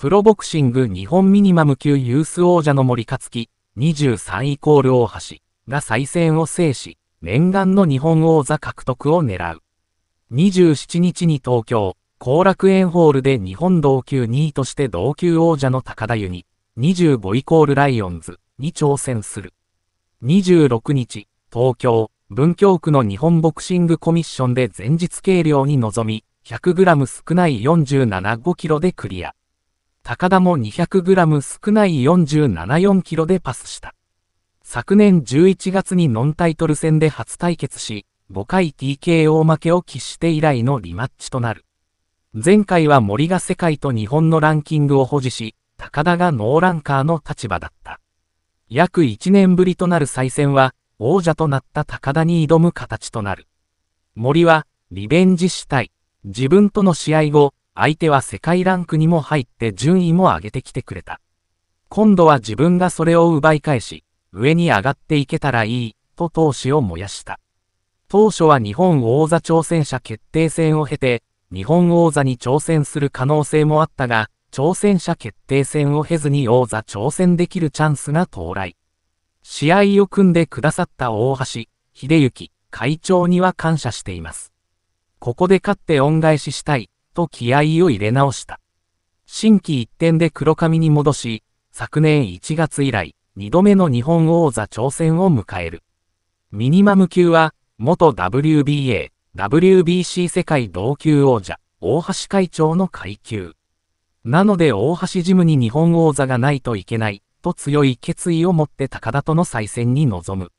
プロボクシング日本ミニマム級ユース王者の森克樹、23イコール大橋が再戦を制し、念願の日本王座獲得を狙う。27日に東京、後楽園ホールで日本同級2位として同級王者の高田湯に、25イコールライオンズに挑戦する。26日、東京、文京区の日本ボクシングコミッションで前日計量に臨み、100g 少ない47.5キロでクリア。高田も 200g 少ない474キロでパスした。昨年11月にノンタイトル戦で初対決し、5回 TKO 負けを喫して以来のリマッチとなる。前回は森が世界と日本のランキングを保持し、高田がノーランカーの立場だった。約1年ぶりとなる再戦は、王者となった高田に挑む形となる。森は、リベンジしたい。自分との試合後、相手は世界ランクにも入って順位も上げてきてくれた。今度は自分がそれを奪い返し、上に上がっていけたらいい、と闘志を燃やした。当初は日本王座挑戦者決定戦を経て、日本王座に挑戦する可能性もあったが、挑戦者決定戦を経ずに王座挑戦できるチャンスが到来。試合を組んでくださった大橋、秀幸、会長には感謝しています。ここで勝って恩返ししたい、と気合を入れ直した。新規一点で黒髪に戻し、昨年1月以来、2度目の日本王座挑戦を迎える。ミニマム級は、元 WBA、WBC 世界同級王者、大橋会長の階級。なので大橋ジムに日本王座がないといけない、と強い決意を持って高田との再戦に臨む。